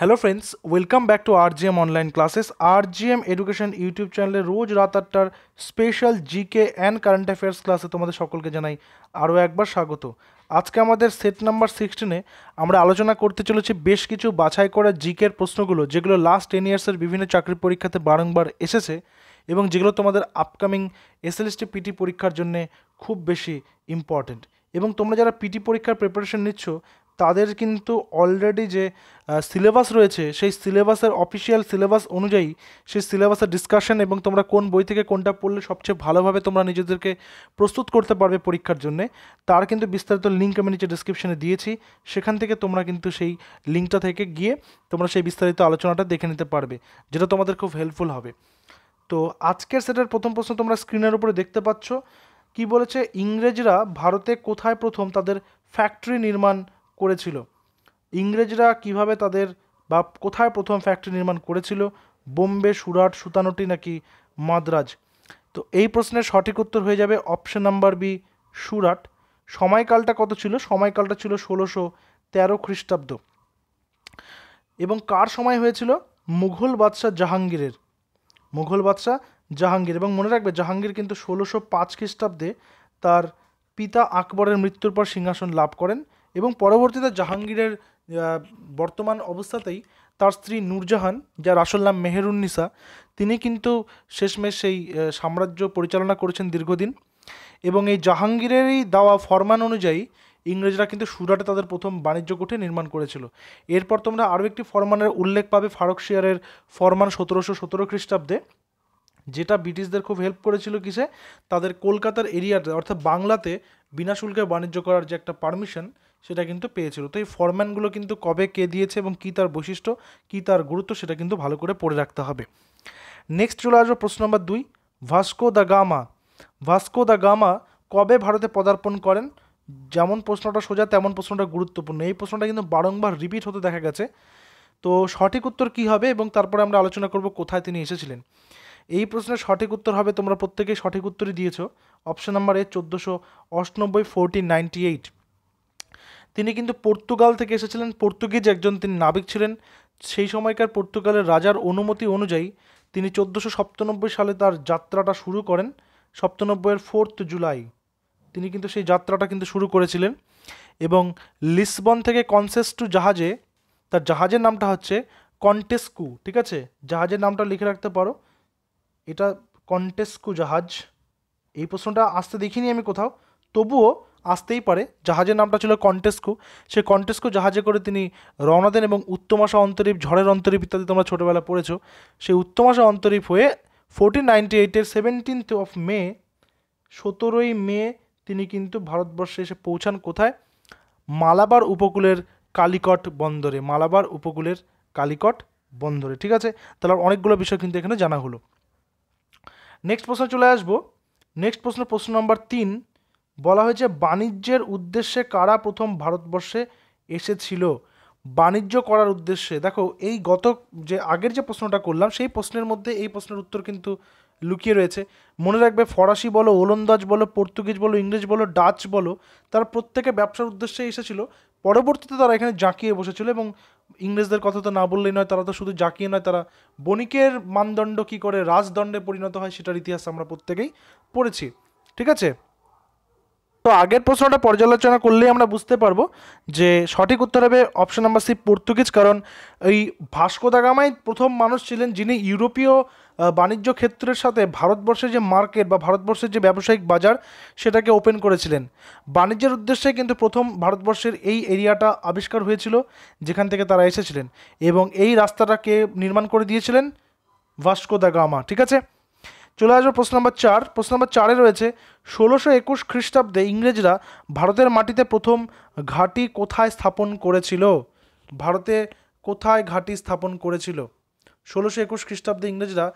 hello friends welcome back to R GM online classes R GM education YouTube চ্যানেলে রোজ রাত আটটার special GK and current affairs ক্লাসে তোমাদের সকলকে জানাই আরও একবার স্বাগত আজকে আমাদের সেট নাম্বার সিক্সটিনে আমরা আলোচনা করতে চলেছি বেশ কিছু বাছাই করা জিকের প্রশ্নগুলো যেগুলো লাস্ট টেন ইয়ার্সের বিভিন্ন চাকরি পরীক্ষাতে বারংবার এসেছে এবং যেগুলো তোমাদের আপকামিং এসএলএসটি পিটি পরীক্ষার জন্যে খুব বেশি ইম্পর্ট্যান্ট এবং তোমরা যারা পিটি পরীক্ষার প্রিপারেশন নিচ্ছ তাদের কিন্তু অলরেডি যে সিলেবাস রয়েছে সেই সিলেবাসের অফিসিয়াল সিলেবাস অনুযায়ী সেই সিলেবাসের ডিসকাশন এবং তোমরা কোন বই থেকে কোনটা পড়লে সবচেয়ে ভালোভাবে তোমরা নিজেদেরকে প্রস্তুত করতে পারবে পরীক্ষার জন্যে তার কিন্তু বিস্তারিত লিঙ্ক আমি নিচে ডিসক্রিপশানে দিয়েছি সেখান থেকে তোমরা কিন্তু সেই লিঙ্কটা থেকে গিয়ে তোমরা সেই বিস্তারিত আলোচনাটা দেখে নিতে পারবে যেটা তোমাদের খুব হেল্পফুল হবে তো আজকের সেটার প্রথম প্রশ্ন তোমরা স্ক্রিনের উপরে দেখতে পাচ্ছ কি বলেছে ইংরেজরা ভারতে কোথায় প্রথম তাদের ফ্যাক্টরি নির্মাণ করেছিল ইংরেজরা কিভাবে তাদের বা কোথায় প্রথম ফ্যাক্টরি নির্মাণ করেছিল বোম্বে সুরাট সুতানোটি নাকি মাদ্রাজ তো এই প্রশ্নের সঠিক উত্তর হয়ে যাবে অপশন নাম্বার বি সুরাট সময়কালটা কত ছিল সময়কালটা ছিল ষোলোশো তেরো খ্রিস্টাব্দ এবং কার সময় হয়েছিল মুঘল বাদশাহ জাহাঙ্গীরের মুঘল বাদশাহ জাহাঙ্গীর এবং মনে রাখবে জাহাঙ্গীর কিন্তু ষোলোশো পাঁচ খ্রিস্টাব্দে তার পিতা আকবরের মৃত্যুর পর সিংহাসন লাভ করেন এবং পরবর্তীতে জাহাঙ্গীরের বর্তমান অবস্থাতেই তার স্ত্রী নূরজাহান যার আসল নাম মেহেরুন্নিসা তিনি কিন্তু শেষমেশ সেই সাম্রাজ্য পরিচালনা করেছেন দীর্ঘদিন এবং এই জাহাঙ্গীরেরই দেওয়া ফরমান অনুযায়ী ইংরেজরা কিন্তু সুরাটে তাদের প্রথম বাণিজ্য কোঠে নির্মাণ করেছিল এরপর তোমরা আরও একটি ফরমানের উল্লেখ পাবে ফারুকশিয়ারের ফরমান সতেরোশো সতেরো খ্রিস্টাব্দে যেটা ব্রিটিশদের খুব হেল্প করেছিল কিসে তাদের কলকাতার এরিয়াতে অর্থাৎ বাংলাতে বিনা শুল্কে বাণিজ্য করার যে একটা পারমিশন সেটা কিন্তু পেয়েছিল তো এই ফরম্যানগুলো কিন্তু কবে কে দিয়েছে এবং কী তার বৈশিষ্ট্য কী তার গুরুত্ব সেটা কিন্তু ভালো করে পড়ে রাখতে হবে নেক্সট চলে আসবো প্রশ্ন নম্বর দুই Vasco da Gama Vasco da Gama কবে ভারতে পদার্পণ করেন যেমন প্রশ্নটা সোজা তেমন প্রশ্নটা গুরুত্বপূর্ণ এই প্রশ্নটা কিন্তু বারংবার রিপিট হতে দেখা গেছে তো সঠিক উত্তর কী হবে এবং তারপরে আমরা আলোচনা করব কোথায় তিনি এসেছিলেন এই প্রশ্নের সঠিক উত্তর হবে তোমরা প্রত্যেকেই সঠিক উত্তরই দিয়েছ অপশন নাম্বার এ চোদ্দোশো অষ্টানব্বই ফোরটিন নাইনটি এইট তিনি কিন্তু পর্তুগাল থেকে এসেছিলেন পর্তুগিজ একজন তিনি নাবিক ছিলেন সেই সময়কার পর্তুগালের রাজার অনুমতি অনুযায়ী তিনি চোদ্দোশো সপ্তানব্বই সালে তার যাত্রাটা শুরু করেন সপ্তানব্বইয়ের ফোর্থ জুলাই তিনি কিন্তু সেই যাত্রাটা কিন্তু শুরু করেছিলেন এবং লিসবন থেকে কনসেস্টু জাহাজে তার জাহাজের নামটা হচ্ছে কন্টেস্কু ঠিক আছে জাহাজের নামটা লিখে রাখতে পারো এটা কন্টেস্কু জাহাজ এই প্রশ্নটা আসতে দেখিনি আমি কোথাও তবুও আসতেই পারে জাহাজের নামটা ছিল কন্টেস্কো সে কন্টেস্কো জাহাজে করে তিনি রওনা দেন এবং উত্তমাশা অন্তরীপ ঝড়ের অন্তরীপ ইত্যাদি তোমরা ছোটোবেলা পড়েছো সেই উত্তমাশা অন্তরীপ হয়ে ফোরটিন নাইনটি এইটের সেভেন্টিন্থ অফ মে সতেরোই মে তিনি কিন্তু ভারতবর্ষে এসে পৌঁছান কোথায় মালাবার উপকূলের কালিকট বন্দরে মালাবার উপকূলের কালিকট বন্দরে ঠিক আছে তাহলে অনেকগুলো বিষয় কিন্তু এখানে জানা হলো নেক্সট প্রশ্ন চলে আসবো নেক্সট প্রশ্ন প্রশ্ন নম্বর তিন বলা হয়েছে বাণিজ্যের উদ্দেশ্যে কারা প্রথম ভারতবর্ষে এসেছিল বাণিজ্য করার উদ্দেশ্যে দেখো এই গত যে আগের যে প্রশ্নটা করলাম সেই প্রশ্নের মধ্যে এই প্রশ্নের উত্তর কিন্তু লুকিয়ে রয়েছে মনে রাখবে ফরাসি বলো ওলন্দাজ বলো পর্তুগিজ বলো ইংরেজ বলো ডাচ বলো তারা প্রত্যেকে ব্যবসার উদ্দেশ্যে এসেছিল পরবর্তীতে তারা এখানে জাঁকিয়ে বসেছিল এবং ইংরেজদের কথা তো না বললেই নয় তারা তো শুধু জাঁকিয়ে নয় তারা বণিকের মানদণ্ড কী করে রাজদণ্ডে পরিণত হয় সেটার ইতিহাস আমরা প্রত্যেকেই পড়েছি ঠিক আছে তো আগের প্রশ্নটা পর্যালোচনা করলেই আমরা বুঝতে পারবো যে সঠিক উত্তর হবে অপশন নাম্বার সি পর্তুগিজ কারণ এই ভাস্কো দাগামাই প্রথম মানুষ ছিলেন যিনি ইউরোপীয় বাণিজ্য ক্ষেত্রের সাথে ভারতবর্ষের যে মার্কেট বা ভারতবর্ষের যে ব্যবসায়িক বাজার সেটাকে ওপেন করেছিলেন বাণিজ্যের উদ্দেশ্যে কিন্তু প্রথম ভারতবর্ষের এই এরিয়াটা আবিষ্কার হয়েছিল যেখান থেকে তারা এসেছিলেন এবং এই রাস্তাটাকে নির্মাণ করে দিয়েছিলেন ভাস্কো দা গামা ঠিক আছে চলে আসবো প্রশ্ন নম্বর চার প্রশ্ন নম্বর চারে রয়েছে ষোলোশো একুশ খ্রিস্টাব্দে ইংরেজরা ভারতের মাটিতে প্রথম ঘাঁটি কোথায় স্থাপন করেছিল ভারতে কোথায় ঘাঁটি স্থাপন করেছিল ষোলোশো একুশ খ্রিস্টাব্দে ইংরেজরা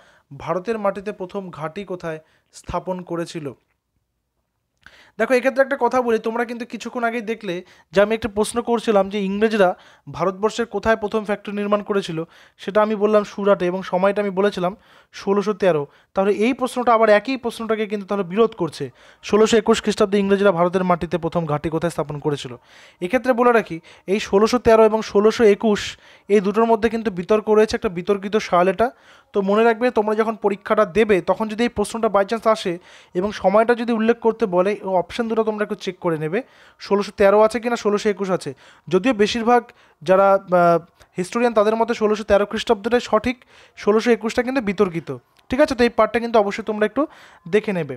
ভারতের মাটিতে প্রথম ঘাঁটি কোথায় স্থাপন করেছিল দেখো এক্ষেত্রে একটা কথা বলি তোমরা কিন্তু কিছুক্ষণ আগে দেখলে যে আমি একটা প্রশ্ন করছিলাম যে ইংরেজরা ভারতবর্ষের কোথায় প্রথম ফ্যাক্টরি নির্মাণ করেছিল সেটা আমি বললাম সুরাটে এবং সময়টা আমি বলেছিলাম ষোলোশো তেরো তাহলে এই প্রশ্নটা আবার একই প্রশ্নটাকে কিন্তু তাহলে বিরোধ করছে ষোলোশো একুশ খ্রিস্টাব্দে ইংরেজরা ভারতের মাটিতে প্রথম ঘাঁটি কোথায় স্থাপন করেছিল এক্ষেত্রে বলে রাখি এই ষোলোশো তেরো এবং ষোলোশো একুশ এই দুটোর মধ্যে কিন্তু বিতর্ক রয়েছে একটা বিতর্কিত সাল এটা তো মনে রাখবে তোমরা যখন পরীক্ষাটা দেবে তখন যদি এই প্রশ্নটা বাই চান্স আসে এবং সময়টা যদি উল্লেখ করতে বলে অপশান দুটো তোমরা একটু চেক করে নেবে ষোলোশো তেরো আছে কি না ষোলোশো একুশ আছে যদিও বেশিরভাগ যারা হিস্টোরিয়ান তাদের মতে ষোলোশো তেরো খ্রিস্টাব্দটাই সঠিক ষোলোশো একুশটা কিন্তু বিতর্কিত ঠিক আছে তো এই পার্টটা কিন্তু অবশ্যই তোমরা একটু দেখে নেবে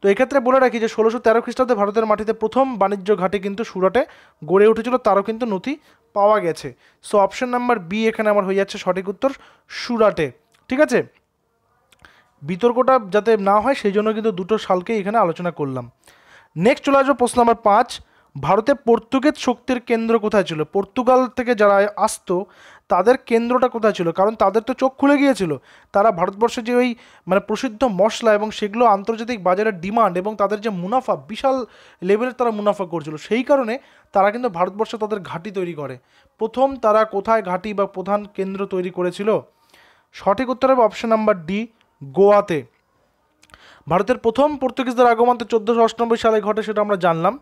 তো এক্ষেত্রে বলে রাখি যে ষোলোশো তেরো খ্রিস্টাব্দে ভারতের মাটিতে প্রথম বাণিজ্য ঘাটে কিন্তু সুরাটে গড়ে উঠেছিল তারও কিন্তু নথি পাওয়া গেছে সো অপশন নাম্বার বি এখানে আমার হয়ে যাচ্ছে সঠিক উত্তর সুরাটে ঠিক আছে বিতর্কটা যাতে না হয় সেই জন্য কিন্তু দুটো সালকে এখানে আলোচনা করলাম নেক্সট চলে আসবে প্রশ্ন নাম্বার পাঁচ ভারতে পর্তুগিজ শক্তির কেন্দ্র কোথায় ছিল পর্তুগাল থেকে যারা আসতো তাদের কেন্দ্রটা কোথায় ছিল কারণ তাদের তো চোখ খুলে গিয়েছিল তারা ভারতবর্ষে যে ওই মানে প্রসিদ্ধ মশলা এবং সেগুলো আন্তর্জাতিক বাজারের ডিমান্ড এবং তাদের যে মুনাফা বিশাল লেভেলের তারা মুনাফা করছিল সেই কারণে তারা কিন্তু ভারতবর্ষে তাদের ঘাঁটি তৈরি করে প্রথম তারা কোথায় ঘাঁটি বা প্রধান কেন্দ্র তৈরি করেছিল সঠিক উত্তর হবে অপশন নাম্বার ডি গোয়াতে ভারতের প্রথম পর্তুগিজদের আগমন তো চোদ্দোশো অষ্টানব্বই সালে ঘটে সেটা আমরা জানলাম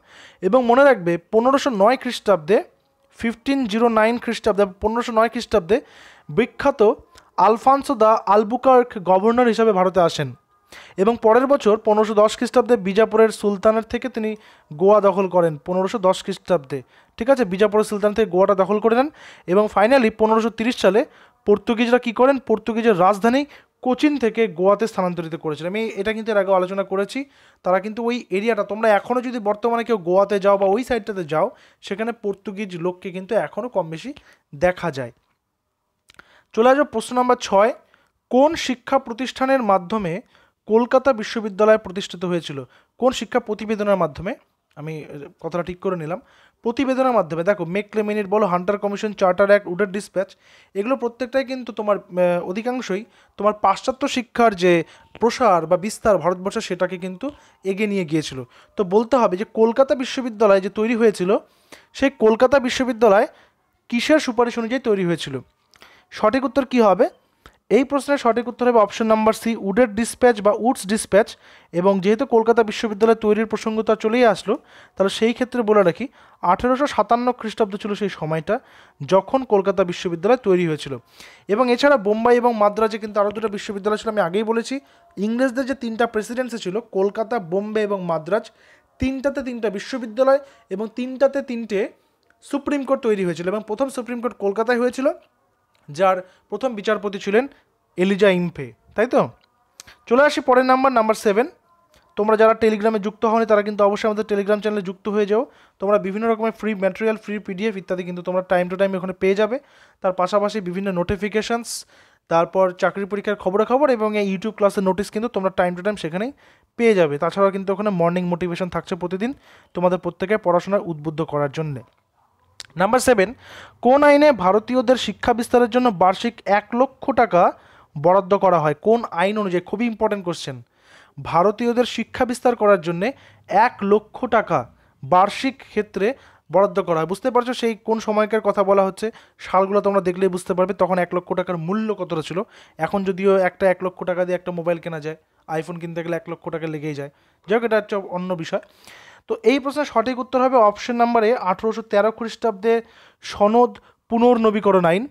এবং মনে রাখবে পনেরোশো নয় খ্রিস্টাব্দে ফিফটিন জিরো নাইন খ্রিস্টাব্দে পনেরোশো নয় খ্রিস্টাব্দে বিখ্যাত আলফান্সো দা আলবুকার্ক গভর্নর হিসাবে ভারতে আসেন এবং পরের বছর পনেরোশো দশ খ্রিস্টাব্দে বিজাপুরের সুলতানের থেকে তিনি গোয়া দখল করেন পনেরোশো দশ খ্রিস্টাব্দে ঠিক আছে বিজাপুরের সুলতান থেকে গোয়াটা দখল করে নেন এবং ফাইনালি পনেরোশো তিরিশ সালে পর্তুগিজরা কী করেন পর্তুগিজের রাজধানী কোচিন থেকে গোয়াতে স্থানান্তরিত করেছিল আমি এটা কিন্তু এর আগে আলোচনা করেছি তারা কিন্তু ওই এরিয়াটা তোমরা এখনও যদি বর্তমানে কেউ গোয়াতে যাও বা ওই সাইডটাতে যাও সেখানে পর্তুগিজ লোককে কিন্তু এখনও কম বেশি দেখা যায় চলে আসবো প্রশ্ন নম্বর ছয় কোন শিক্ষা প্রতিষ্ঠানের মাধ্যমে কলকাতা বিশ্ববিদ্যালয় প্রতিষ্ঠিত হয়েছিল কোন শিক্ষা প্রতিবেদনের মাধ্যমে আমি কথাটা ঠিক করে নিলাম প্রতিবেদনের মাধ্যমে দেখো মেক মেকলেমিনির বলো হান্টার কমিশন চার্টার অ্যাক্ট উডার ডিসপ্যাচ এগুলো প্রত্যেকটাই কিন্তু তোমার অধিকাংশই তোমার পাশ্চাত্য শিক্ষার যে প্রসার বা বিস্তার ভারতবর্ষে সেটাকে কিন্তু এগিয়ে নিয়ে গিয়েছিল তো বলতে হবে যে কলকাতা বিশ্ববিদ্যালয় যে তৈরি হয়েছিল সেই কলকাতা বিশ্ববিদ্যালয় কিসের সুপারিশ অনুযায়ী তৈরি হয়েছিল সঠিক উত্তর কী হবে এই প্রশ্নের সঠিক উত্তর হবে অপশন নাম্বার সি উডের ডিসপ্যাচ বা উডস ডিসপ্যাচ এবং যেহেতু কলকাতা বিশ্ববিদ্যালয় তৈরির প্রসঙ্গ তো চলেই আসলো তাহলে সেই ক্ষেত্রে বলে রাখি আঠেরোশো সাতান্ন খ্রিস্টাব্দ ছিল সেই সময়টা যখন কলকাতা বিশ্ববিদ্যালয় তৈরি হয়েছিল এবং এছাড়া বোম্বাই এবং মাদ্রাজে কিন্তু আরও দুটো বিশ্ববিদ্যালয় ছিল আমি আগেই বলেছি ইংরেজদের যে তিনটা প্রেসিডেন্সি ছিল কলকাতা বোম্বে এবং মাদ্রাজ তিনটাতে তিনটা বিশ্ববিদ্যালয় এবং তিনটাতে তিনটে সুপ্রিম কোর্ট তৈরি হয়েছিল এবং প্রথম সুপ্রিম কোর্ট কলকাতায় হয়েছিল যার প্রথম বিচারপতি ছিলেন এলিজা ইমফে তাই তো চলে আসি পরের নাম্বার নাম্বার সেভেন তোমরা যারা টেলিগ্রামে যুক্ত হওনি তারা কিন্তু অবশ্যই আমাদের টেলিগ্রাম চ্যানেলে যুক্ত হয়ে যাও তোমরা বিভিন্ন রকমের ফ্রি ম্যাটেরিয়াল ফ্রি পিডিএফ ইত্যাদি কিন্তু তোমরা টাইম টু টাইম এখানে পেয়ে যাবে তার পাশাপাশি বিভিন্ন নোটিফিকেশানস তারপর চাকরি পরীক্ষার খবরাখবর এবং এই ইউটিউব ক্লাসের নোটিস কিন্তু তোমরা টাইম টু টাইম সেখানেই পেয়ে যাবে তাছাড়াও কিন্তু ওখানে মর্নিং মোটিভেশন থাকছে প্রতিদিন তোমাদের প্রত্যেকে পড়াশোনার উদ্বুদ্ধ করার জন্যে নাম্বার সেভেন কোন আইনে ভারতীয়দের শিক্ষা বিস্তারের জন্য বার্ষিক এক লক্ষ টাকা বরাদ্দ করা হয় কোন আইন অনুযায়ী খুবই ইম্পর্টেন্ট কোশ্চেন ভারতীয়দের শিক্ষা বিস্তার করার জন্যে এক লক্ষ টাকা বার্ষিক ক্ষেত্রে বরাদ্দ করা হয় বুঝতে পারছো সেই কোন সময়কার কথা বলা হচ্ছে সালগুলো তোমরা দেখলেই বুঝতে পারবে তখন এক লক্ষ টাকার মূল্য কতটা ছিল এখন যদিও একটা এক লক্ষ টাকা দিয়ে একটা মোবাইল কেনা যায় আইফোন কিনতে গেলে এক লক্ষ টাকা লেগেই যায় যাই হোক এটা হচ্ছে অন্য বিষয় তো এই প্রশ্নের সঠিক উত্তর হবে অপশন নাম্বারে আঠেরোশো তেরো খ্রিস্টাব্দে সনদ পুনর্নবীকরণ আইন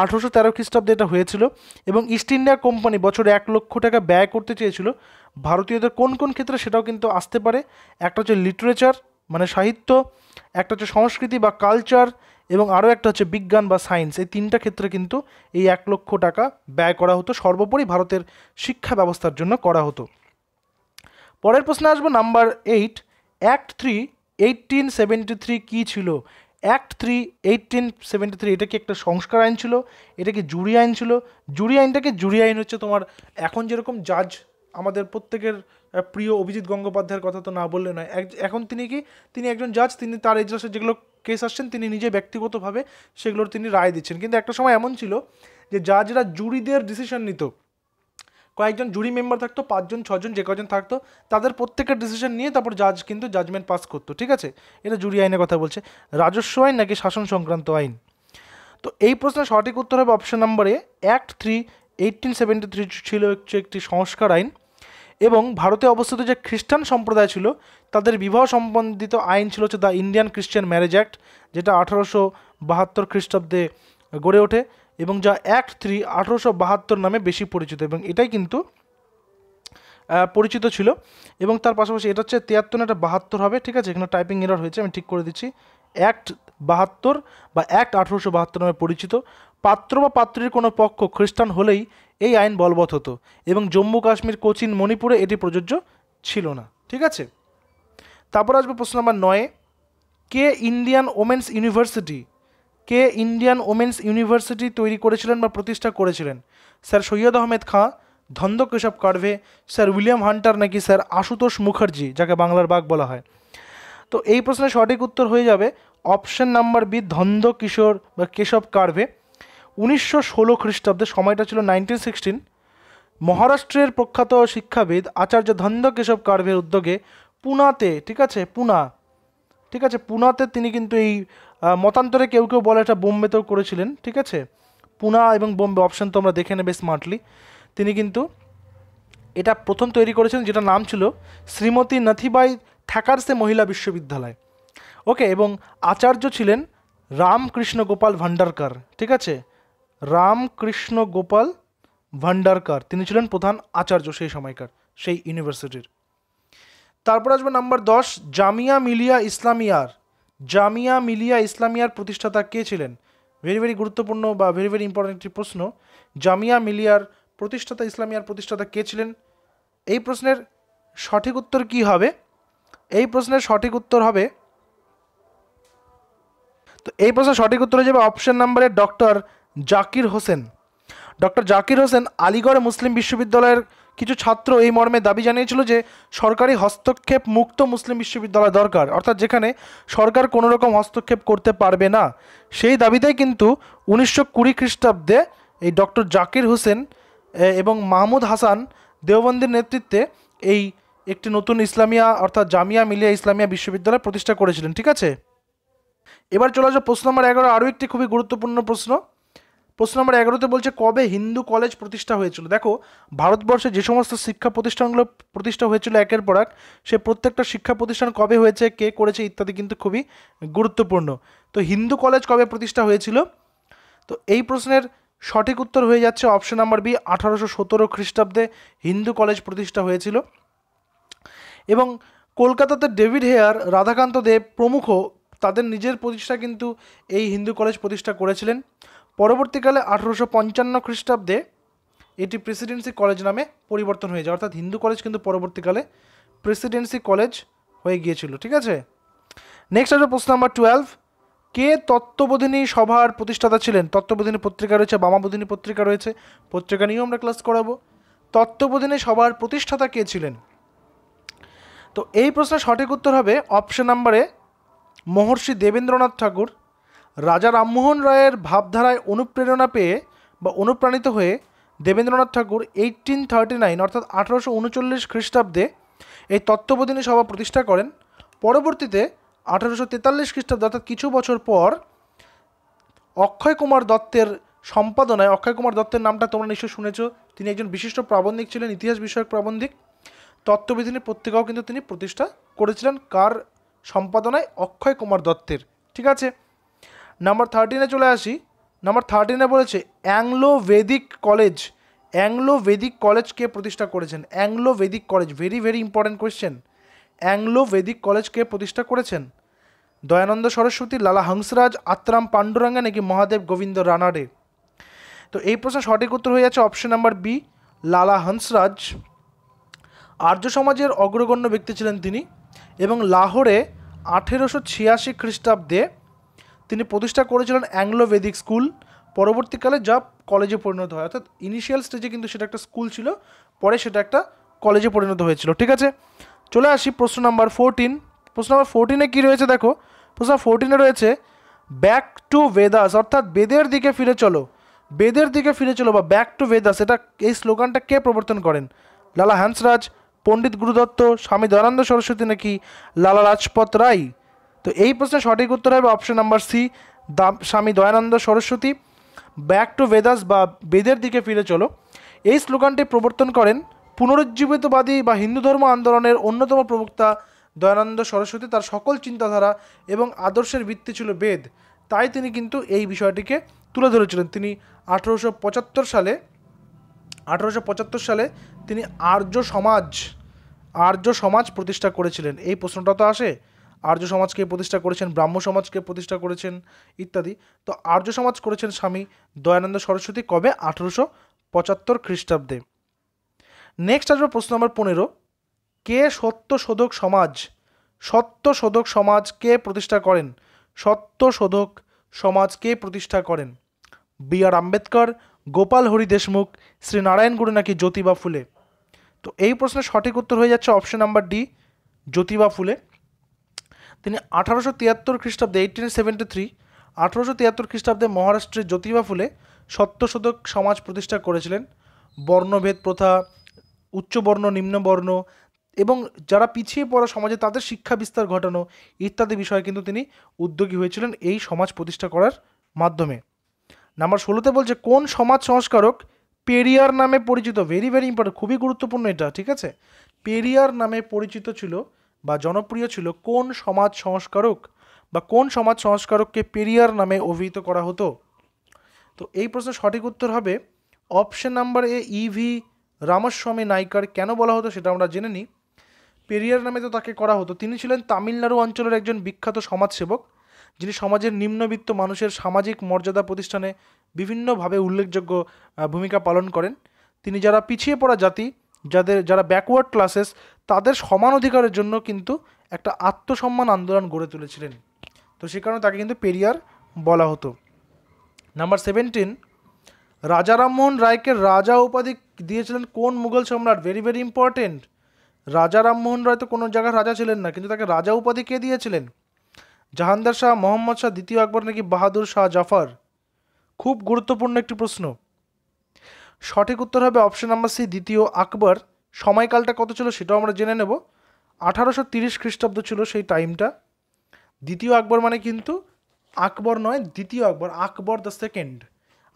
আঠেরোশো তেরো খ্রিস্টাব্দে এটা হয়েছিল এবং ইস্ট ইন্ডিয়া কোম্পানি বছরে এক লক্ষ টাকা ব্যয় করতে চেয়েছিল ভারতীয়দের কোন কোন ক্ষেত্রে সেটাও কিন্তু আসতে পারে একটা হচ্ছে লিটারেচার মানে সাহিত্য একটা হচ্ছে সংস্কৃতি বা কালচার এবং আরও একটা হচ্ছে বিজ্ঞান বা সায়েন্স এই তিনটা ক্ষেত্রে কিন্তু এই এক লক্ষ টাকা ব্যয় করা হতো সর্বোপরি ভারতের শিক্ষা ব্যবস্থার জন্য করা হতো পরের প্রশ্নে আসবো number eight act three eighteen seventy three কী ছিল act three eighteen seventy three এটা কি একটা সংস্কার আইন ছিল এটা কি জুরি আইন ছিল জুরি আইনটাকে জুরি আইন হচ্ছে তোমার এখন যেরকম জাজ আমাদের প্রত্যেকের প্রিয় অভিজিৎ গঙ্গোপাধ্যায়ের কথা তো না বললে নয় এখন তিনি কি তিনি একজন জাজ তিনি তার এজলাসে যেগুলো কেস আসছেন তিনি নিজে ব্যক্তিগতভাবে সেগুলোর তিনি রায় দিচ্ছেন কিন্তু একটা সময় এমন ছিল যে জাজরা জুরিদের ডিসিশন নিত কয়েকজন জুরি মেম্বার থাকতো পাঁচজন ছজন যে কজন থাকতো তাদের প্রত্যেকের ডিসিশন নিয়ে তারপর জাজ কিন্তু জাজমেন্ট পাস করতো ঠিক আছে এটা জুরি আইনের কথা বলছে রাজস্ব আইন নাকি শাসন সংক্রান্ত আইন তো এই প্রশ্নের সঠিক উত্তর হবে অপশন নাম্বারে act three eighteen seventy three ছিল হচ্ছে একটি সংস্কার আইন এবং ভারতে অবস্থিত যে খ্রিস্টান সম্প্রদায় ছিল তাদের বিবাহ সম্বন্ধিত আইন ছিল হচ্ছে the Indian Christian marriage act যেটা আঠারোশো বাহাত্তর খ্রিস্টাব্দে গড়ে ওঠে এবং যা অ্যাক্ট থ্রি আঠেরোশো বাহাত্তর নামে বেশি পরিচিত এবং এটাই কিন্তু পরিচিত ছিল এবং তার পাশাপাশি এটা হচ্ছে তিয়াত্তর এটা বাহাত্তর হবে ঠিক আছে এখানে টাইপিং এরার হয়েছে আমি ঠিক করে দিচ্ছি অ্যাক্ট বাহাত্তর বা অ্যাক্ট আঠেরোশো বাহাত্তর নামে পরিচিত পাত্র বা পাত্রীর কোনো পক্ষ খ্রিস্টান হলেই এই আইন বলবৎ হতো এবং জম্মু কাশ্মীর কোচিন মণিপুরে এটি প্রযোজ্য ছিল না ঠিক আছে তারপর আসবে প্রশ্ন নম্বর নয়ে কে ইন্ডিয়ান ওমেন্স ইউনিভার্সিটি কে ইন্ডিয়ান ওমেন্স ইউনিভার্সিটি তৈরি করেছিলেন বা প্রতিষ্ঠা করেছিলেন sir Syed Ahmed Khan Dhondo Keshav Karve sir William Hunter নাকি স্যার আশুতোষ মুখার্জি যাকে বাংলার বাঘ বলা হয় তো এই প্রশ্নের সঠিক উত্তর হয়ে যাবে option number B Dhondo Kishore বা কেশব কার্ভে উনিশশো ষোলো খ্রিস্টাব্দে সময়টা ছিল নাইনটিন সিক্সটিন মহারাষ্ট্রের প্রখ্যাত শিক্ষাবিদ আচার্য ধন্দ কেশব কার্ভের উদ্যোগে পুনাতে ঠিক আছে পুনা ঠিক আছে পুনাতে তিনি কিন্তু এই মতান্তরে কেউ কেউ বলে এটা বোম্বেতেও করেছিলেন ঠিক আছে পুনা এবং বোম্বে অপশান আমরা দেখে নেবে স্মার্টলি তিনি কিন্তু এটা প্রথম তৈরি করেছিলেন যেটা নাম ছিল শ্রীমতী নথিবাই থ্যাকারসে মহিলা বিশ্ববিদ্যালয় ওকে এবং আচার্য ছিলেন রামকৃষ্ণ গোপাল ভান্ডারকার ঠিক আছে রামকৃষ্ণ গোপাল ভান্ডারকার তিনি ছিলেন প্রধান আচার্য সেই সময়কার সেই ইউনিভার্সিটির তারপর আসবে নাম্বার দশ জামিয়া মিলিয়া ইসলামিয়ার জামিয়া মিলিয়া ইসলামিয়ার প্রতিষ্ঠাতা কে ছিলেন ভেরি ভেরি গুরুত্বপূর্ণ বা ভেরি ভেরি ইম্পর্ট্যান্ট একটি প্রশ্ন জামিয়া মিলিয়ার প্রতিষ্ঠাতা ইসলামিয়ার প্রতিষ্ঠাতা কে ছিলেন এই প্রশ্নের সঠিক উত্তর কি হবে এই প্রশ্নের সঠিক উত্তর হবে তো এই প্রশ্নের সঠিক উত্তর হয়ে যাবে অপশন নাম্বারে ডক্টর জাকির হোসেন ডক্টর জাকির হোসেন আলিগড় মুসলিম বিশ্ববিদ্যালয়ের কিছু ছাত্র এই মর্মে দাবি জানিয়েছিল যে সরকারি হস্তক্ষেপ মুক্ত মুসলিম বিশ্ববিদ্যালয় দরকার অর্থাৎ যেখানে সরকার কোনো রকম হস্তক্ষেপ করতে পারবে না সেই দাবিতেই কিন্তু উনিশশো কুড়ি খ্রিস্টাব্দে এই ডক্টর জাকির হোসেন এবং মাহমুদ হাসান দেওবন্দির নেতৃত্বে এই একটি নতুন ইসলামিয়া অর্থাৎ জামিয়া মিলিয়া ইসলামিয়া বিশ্ববিদ্যালয় প্রতিষ্ঠা করেছিলেন ঠিক আছে এবার চলে আসবে প্রশ্ন নম্বর এগারো আরও একটি খুবই গুরুত্বপূর্ণ প্রশ্ন প্রশ্ন নম্বর এগারোতে বলছে কবে হিন্দু কলেজ প্রতিষ্ঠা হয়েছিল দেখো ভারতবর্ষে যে সমস্ত শিক্ষা প্রতিষ্ঠানগুলো প্রতিষ্ঠা হয়েছিল একের পর এক সে প্রত্যেকটা শিক্ষা প্রতিষ্ঠান কবে হয়েছে কে করেছে ইত্যাদি কিন্তু খুবই গুরুত্বপূর্ণ তো হিন্দু কলেজ কবে প্রতিষ্ঠা হয়েছিল তো এই প্রশ্নের সঠিক উত্তর হয়ে যাচ্ছে অপশন নাম্বার বি আঠারোশো সতেরো খ্রিস্টাব্দে হিন্দু কলেজ প্রতিষ্ঠা হয়েছিল এবং কলকাতাতে ডেভিড হেয়ার রাধাকান্ত দেব প্রমুখ তাদের নিজের প্রতিষ্ঠা কিন্তু এই হিন্দু কলেজ প্রতিষ্ঠা করেছিলেন পরবর্তীকালে আঠেরোশো পঞ্চান্ন খ্রিস্টাব্দে এটি প্রেসিডেন্সি কলেজ নামে পরিবর্তন হয়ে যায় অর্থাৎ হিন্দু কলেজ কিন্তু পরবর্তীকালে প্রেসিডেন্সি কলেজ হয়ে গিয়েছিল ঠিক আছে নেক্সট আছে প্রশ্ন নাম্বার টুয়েলভ কে তত্ত্ববোধিনী সভার প্রতিষ্ঠাতা ছিলেন তত্ত্ববোধিনী পত্রিকা রয়েছে বামাবোধিনী পত্রিকা রয়েছে পত্রিকা নিয়েও আমরা ক্লাস করাবো তত্ত্ববোধিনী সভার প্রতিষ্ঠাতা কে ছিলেন তো এই প্রশ্নের সঠিক উত্তর হবে অপশন নাম্বারে মহর্ষি দেবেন্দ্রনাথ ঠাকুর রাজা রামমোহন রায়ের ভাবধারায় অনুপ্রেরণা পেয়ে বা অনুপ্রাণিত হয়ে Debendranath Thakur eighteen thirty nine অর্থাৎ আঠারোশো উনচল্লিশ খ্রিস্টাব্দে এই তত্ত্ববোধিনী সভা প্রতিষ্ঠা করেন পরবর্তীতে আঠারোশো তেতাল্লিশ খ্রিস্টাব্দে অর্থাৎ কিছু বছর পর অক্ষয় কুমার দত্তের সম্পাদনায় অক্ষয় কুমার দত্তের নামটা তোমরা নিশ্চয়ই শুনেছ তিনি একজন বিশিষ্ট প্রাবন্ধিক ছিলেন ইতিহাস বিষয়ক প্রাবন্ধিক তত্ত্ববিধিনী পত্রিকাও কিন্তু তিনি প্রতিষ্ঠা করেছিলেন কার সম্পাদনায় অক্ষয় কুমার দত্তের ঠিক আছে নাম্বার থার্টিনে চলে আসি নাম্বার থার্টিনে বলেছে Anglo Vedic college Anglo Vedic college কে প্রতিষ্ঠা করেছেন Anglo Vedic college very very important question Anglo Vedic college কে প্রতিষ্ঠা করেছেন দয়ানন্দ সরস্বতী লালা হংসরাজ আত্রাম পাণ্ডুরাঙ্গা নাকি মহাদেব গোবিন্দ রানাডে তো এই প্রশ্ন সঠিক উত্তর হয়ে যাচ্ছে অপশন নাম্বার বি লালা হংসরাজ আর্য সমাজের অগ্রগণ্য ব্যক্তি ছিলেন তিনি এবং লাহোরে আঠেরোশো ছিয়াশি খ্রিস্টাব্দে তিনি প্রতিষ্ঠা করেছিলেন অ্যাংলো বেদিক স্কুল পরবর্তীকালে যা কলেজে পরিণত হয় অর্থাৎ ইনিশিয়াল স্টেজে কিন্তু সেটা একটা স্কুল ছিল পরে সেটা একটা কলেজে পরিণত হয়েছিল ঠিক আছে চলে আসি প্রশ্ন নাম্বার ফোরটিন প্রশ্ন নাম্বার ফোরটিনে কী রয়েছে দেখো প্রশ্ন ফোরটিনে রয়েছে ব্যাক টু বেদাস অর্থাৎ বেদের দিকে ফিরে চলো বেদের দিকে ফিরে চলো বা ব্যাক টু বেদাস এটা এই স্লোগানটা কে প্রবর্তন করেন লালা হ্যান্সরাজ পণ্ডিত গুরুদত্ত স্বামী দয়ানন্দ সরস্বতী নাকি লালা রাজপথ রায় তো এই প্রশ্নের সঠিক উত্তর হবে অপশন নাম্বার সি দাম স্বামী দয়ানন্দ সরস্বতী ব্যাক টু বেদাস বা বেদের দিকে ফিরে চলো এই স্লোগানটি প্রবর্তন করেন পুনরুজ্জীবিতবাদী বা হিন্দু ধর্ম আন্দোলনের অন্যতম প্রবক্তা দয়ানন্দ সরস্বতী তার সকল চিন্তাধারা এবং আদর্শের ভিত্তি ছিল বেদ তাই তিনি কিন্তু এই বিষয়টিকে তুলে ধরেছিলেন তিনি আঠেরোশো সালে আঠেরোশো সালে তিনি আর্য সমাজ আর্য সমাজ প্রতিষ্ঠা করেছিলেন এই প্রশ্নটা তো আসে আর্য সমাজকে প্রতিষ্ঠা করেছেন ব্রাহ্ম সমাজকে প্রতিষ্ঠা করেছেন ইত্যাদি তো আর্য সমাজ করেছেন স্বামী দয়ানন্দ সরস্বতী কবে আঠেরোশো পঁচাত্তর খ্রিস্টাব্দে নেক্সট আসবে প্রশ্ন নম্বর পনেরো কে সত্য শোধক সমাজ সত্য শোধক সমাজ কে প্রতিষ্ঠা করেন সত্য শোধক সমাজ কে প্রতিষ্ঠা করেন বি আর আম্বেদকর গোপাল হরি দেশমুখ শ্রী নারায়ণ গুরু নাকি জ্যোতিবা ফুলে তো এই প্রশ্নের সঠিক উত্তর হয়ে যাচ্ছে অপশন নাম্বার ডি জ্যোতিবা ফুলে তিনি আঠারোশো তিয়াত্তর খ্রিস্টাব্দে এইটিন সেভেন্টি থ্রি আঠারোশো তিয়াত্তর খ্রিস্টাব্দে মহারাষ্ট্রের জ্যোতিবা ফুলে সত্যশোধক সমাজ প্রতিষ্ঠা করেছিলেন বর্ণভেদ প্রথা উচ্চবর্ণ নিম্নবর্ণ এবং যারা পিছিয়ে পড়া সমাজে তাদের শিক্ষা বিস্তার ঘটানো ইত্যাদি বিষয়ে কিন্তু তিনি উদ্যোগী হয়েছিলেন এই সমাজ প্রতিষ্ঠা করার মাধ্যমে নাম্বার ষোলোতে বলছে কোন সমাজ সংস্কারক পেরিয়ার নামে পরিচিত ভেরি ভেরি ইম্পর্টেন্ট খুবই গুরুত্বপূর্ণ এটা ঠিক আছে পেরিয়ার নামে পরিচিত ছিল বা জনপ্রিয় ছিল কোন সমাজ সংস্কারক বা কোন সমাজ সংস্কারককে পেরিয়ার নামে অভিহিত করা হতো তো এই প্রশ্নের সঠিক উত্তর হবে option number A E V Ramasamy Naicker কেন বলা হতো সেটা আমরা জেনে নিই পেরিয়ার নামে তো তাকে করা হতো তিনি ছিলেন তামিলনাড়ু অঞ্চলের একজন বিখ্যাত সমাজসেবক যিনি সমাজের নিম্নবিত্ত মানুষের সামাজিক মর্যাদা প্রতিষ্ঠানে বিভিন্নভাবে উল্লেখযোগ্য ভূমিকা পালন করেন তিনি যারা পিছিয়ে পড়া জাতি যাদের যারা ব্যাকওয়ার্ড ক্লাসেস তাদের সমান অধিকারের জন্য কিন্তু একটা আত্মসম্মান আন্দোলন গড়ে তুলেছিলেন তো সে কারণে তাকে কিন্তু পেরিয়ার বলা হতো নাম্বার সেভেন্টিন রাজা রামমোহন রায়কে রাজা উপাধি দিয়েছিলেন কোন মুঘল সম্রাট ভেরি ভেরি ইম্পর্টেন্ট রাজা রামমোহন রায় তো কোনো জায়গায় রাজা ছিলেন না কিন্তু তাকে রাজা উপাধি কে দিয়েছিলেন জাহানদার শাহ মোহাম্মদ শাহ দ্বিতীয় আকবর নাকি বাহাদুর শাহ জাফর খুব গুরুত্বপূর্ণ একটি প্রশ্ন সঠিক উত্তর হবে অপশন নাম্বার সি দ্বিতীয় আকবর সময়কালটা কত ছিল সেটাও আমরা জেনে নেব আঠারোশো তিরিশ খ্রিস্টাব্দ ছিল সেই টাইমটা দ্বিতীয় আকবর মানে কিন্তু আকবর নয় দ্বিতীয় আকবর আকবর দ্য সেকেন্ড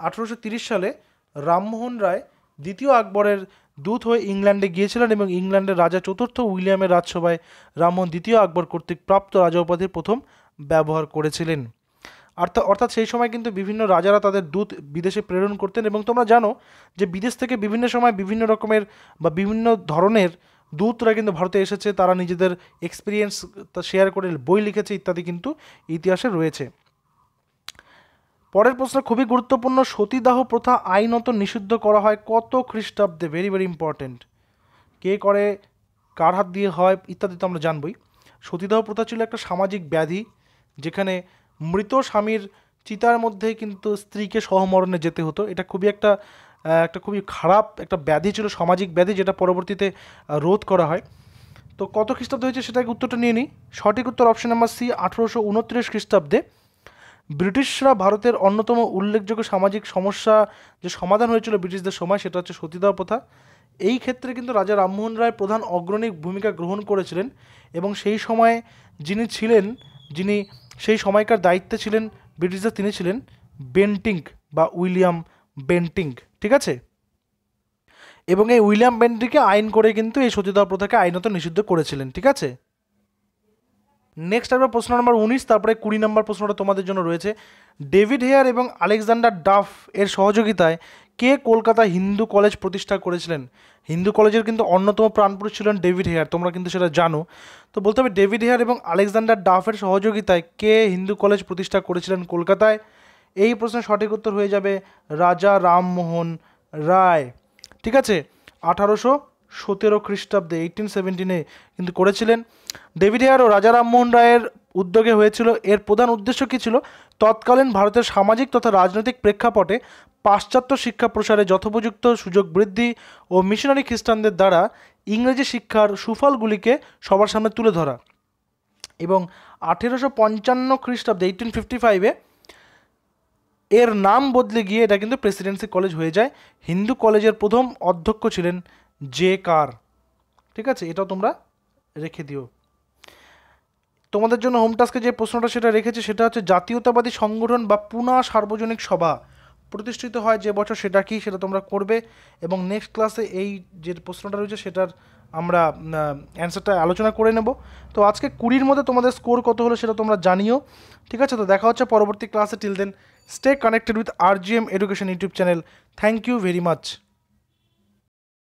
আঠারোশো তিরিশ সালে রামমোহন রায় দ্বিতীয় আকবরের দূত হয়ে ইংল্যান্ডে গিয়েছিলেন এবং ইংল্যান্ডের রাজা চতুর্থ উইলিয়ামের রাজসভায় রামমোহন দ্বিতীয় আকবর কর্তৃক প্রাপ্ত রাজা উপাধির প্রথম ব্যবহার করেছিলেন অর্থাৎ অর্থাৎ সেই সময় কিন্তু বিভিন্ন রাজারা তাদের দূত বিদেশে প্রেরণ করতেন এবং তোমরা জানো যে বিদেশ থেকে বিভিন্ন সময় বিভিন্ন রকমের বা বিভিন্ন ধরনের দূতরা কিন্তু ভারতে এসেছে তারা নিজেদের এক্সপিরিয়েন্স শেয়ার করে বই লিখেছে ইত্যাদি কিন্তু ইতিহাসে রয়েছে পরের প্রশ্ন খুবই গুরুত্বপূর্ণ সতীদাহ প্রথা আইনত নিষিদ্ধ করা হয় কত খ্রিস্টাব্দে ভেরি ভেরি ইম্পর্টেন্ট কে করে কার হাত দিয়ে হয় ইত্যাদি তো আমরা জানবই সতীদাহ প্রথা ছিল একটা সামাজিক ব্যাধি যেখানে মৃত স্বামীর চিতার মধ্যে কিন্তু স্ত্রীকে সহমরণে যেতে হতো এটা খুবই একটা একটা খুবই খারাপ একটা ব্যাধি ছিল সামাজিক ব্যাধি যেটা পরবর্তীতে রোধ করা হয় তো কত খ্রিস্টাব্দ হয়েছে সেটাকে উত্তরটা নিয়ে নিই সঠিক উত্তর অপশন নাম্বার সি আঠেরোশো উনত্রিশ খ্রিস্টাব্দে ব্রিটিশরা ভারতের অন্যতম উল্লেখযোগ্য সামাজিক সমস্যা যে সমাধান হয়েছিল ব্রিটিশদের সময় সেটা হচ্ছে সতীদাহ প্রথা এই ক্ষেত্রে কিন্তু রাজা রামমোহন রায় প্রধান অগ্রণী ভূমিকা গ্রহণ করেছিলেন এবং সেই সময়ে যিনি ছিলেন যিনি সেই সময়কার দায়িত্বে ছিলেন ব্রিটিশরা তিনি ছিলেন বেন্টিংক বা উইলিয়াম বেন্টিংক ঠিক আছে এবং এই উইলিয়াম বেন্টিংকে আইন করে কিন্তু এই সতীদাহ প্রথাকে আইনত নিষিদ্ধ করেছিলেন ঠিক আছে নেক্সট আবার প্রশ্ন নম্বর উনিশ তারপরে কুড়ি নম্বর প্রশ্নটা তোমাদের জন্য রয়েছে ডেভিড হেয়ার এবং আলেকজান্ডার ডাফ এর সহযোগিতায় কে কলকাতা হিন্দু কলেজ প্রতিষ্ঠা করেছিলেন হিন্দু কলেজের কিন্তু অন্যতম প্রাণপুরুষ ছিলেন ডেভিড হেয়ার তোমরা কিন্তু সেটা জানো তো বলতে হবে ডেভিড হেয়ার এবং আলেকজান্ডার ডাফের সহযোগিতায় কে হিন্দু কলেজ প্রতিষ্ঠা করেছিলেন কলকাতায় এই প্রশ্নের সঠিক উত্তর হয়ে যাবে রাজা রামমোহন রায় ঠিক আছে আঠারোশো সতেরো খ্রিস্টাব্দে এইটিন সেভেন্টিনে কিন্তু করেছিলেন ডেভিড হেয়ার ও রাজা রামমোহন রায়ের উদ্যোগে হয়েছিল এর প্রধান উদ্দেশ্য কী ছিল তৎকালীন ভারতের সামাজিক তথা রাজনৈতিক প্রেক্ষাপটে পাশ্চাত্য শিক্ষা প্রসারে যথোপযুক্ত সুযোগ বৃদ্ধি ও মিশনারি খ্রিস্টানদের দ্বারা ইংরেজি শিক্ষার সুফলগুলিকে সবার সামনে তুলে ধরা এবং আঠেরোশো পঞ্চান্ন খ্রিস্টাব্দে এইটিন ফিফটি ফাইভে এর নাম বদলে গিয়ে এটা কিন্তু প্রেসিডেন্সি কলেজ হয়ে যায় হিন্দু কলেজের প্রথম অধ্যক্ষ ছিলেন জে কার ঠিক আছে এটাও তোমরা রেখে দিও তোমাদের জন্য হোম টাস্কে যে প্রশ্নটা সেটা রেখেছে সেটা হচ্ছে জাতীয়তাবাদী সংগঠন বা পুনা সার্বজনিক সভা প্রতিষ্ঠিত হয় যে বছর সেটা কি সেটা তোমরা করবে এবং নেক্সট ক্লাসে এই যে প্রশ্নটা রয়েছে সেটার আমরা অ্যান্সারটা আলোচনা করে নেব তো আজকে কুড়ির মধ্যে তোমাদের স্কোর কত হলো সেটা তোমরা জানিও ঠিক আছে তো দেখা হচ্ছে পরবর্তী ক্লাসে till then stay connected with R G M education YouTube channel thank you very much